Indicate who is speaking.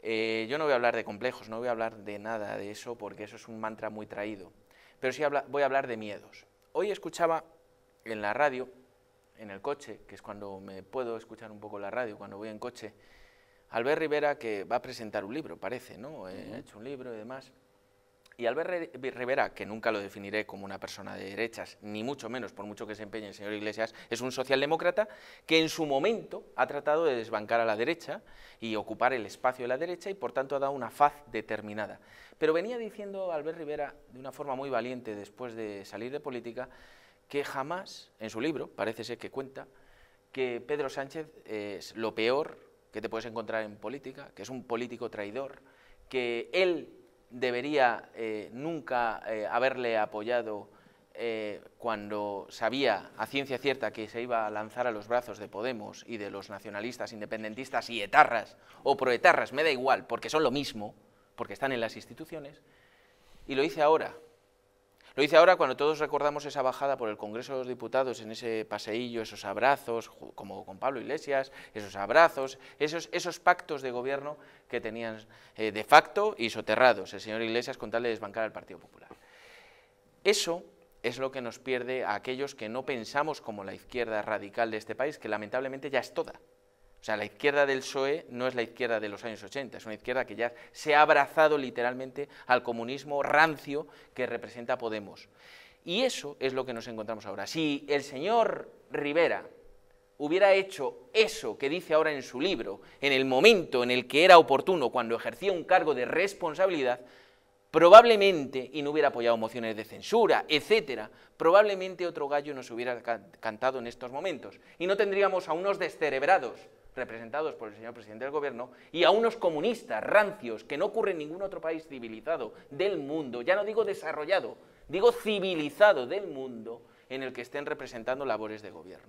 Speaker 1: Eh, yo no voy a hablar de complejos, no voy a hablar de nada de eso, porque eso es un mantra muy traído. Pero sí voy a hablar de miedos. Hoy escuchaba en la radio, en el coche, que es cuando me puedo escuchar un poco la radio, cuando voy en coche, Albert Rivera, que va a presentar un libro, parece, ¿no? He eh, hecho un libro y demás. Y Albert Rivera, que nunca lo definiré como una persona de derechas, ni mucho menos, por mucho que se empeñe el señor Iglesias, es un socialdemócrata que en su momento ha tratado de desbancar a la derecha y ocupar el espacio de la derecha y por tanto ha dado una faz determinada. Pero venía diciendo Albert Rivera de una forma muy valiente después de salir de política que jamás, en su libro, parece ser que cuenta, que Pedro Sánchez es lo peor que te puedes encontrar en política, que es un político traidor, que él debería eh, nunca eh, haberle apoyado eh, cuando sabía a ciencia cierta que se iba a lanzar a los brazos de Podemos y de los nacionalistas, independentistas y etarras o proetarras, me da igual, porque son lo mismo, porque están en las instituciones, y lo hice ahora, lo hice ahora cuando todos recordamos esa bajada por el Congreso de los Diputados en ese paseillo, esos abrazos, como con Pablo Iglesias, esos abrazos, esos, esos pactos de gobierno que tenían eh, de facto y soterrados el señor Iglesias con tal de desbancar al Partido Popular. Eso es lo que nos pierde a aquellos que no pensamos como la izquierda radical de este país, que lamentablemente ya es toda, o sea, la izquierda del PSOE no es la izquierda de los años 80, es una izquierda que ya se ha abrazado literalmente al comunismo rancio que representa Podemos. Y eso es lo que nos encontramos ahora. Si el señor Rivera hubiera hecho eso que dice ahora en su libro, en el momento en el que era oportuno, cuando ejercía un cargo de responsabilidad, probablemente, y no hubiera apoyado mociones de censura, etcétera, probablemente otro gallo nos hubiera cantado en estos momentos. Y no tendríamos a unos descerebrados representados por el señor presidente del gobierno, y a unos comunistas rancios, que no ocurre en ningún otro país civilizado del mundo, ya no digo desarrollado, digo civilizado del mundo, en el que estén representando labores de gobierno.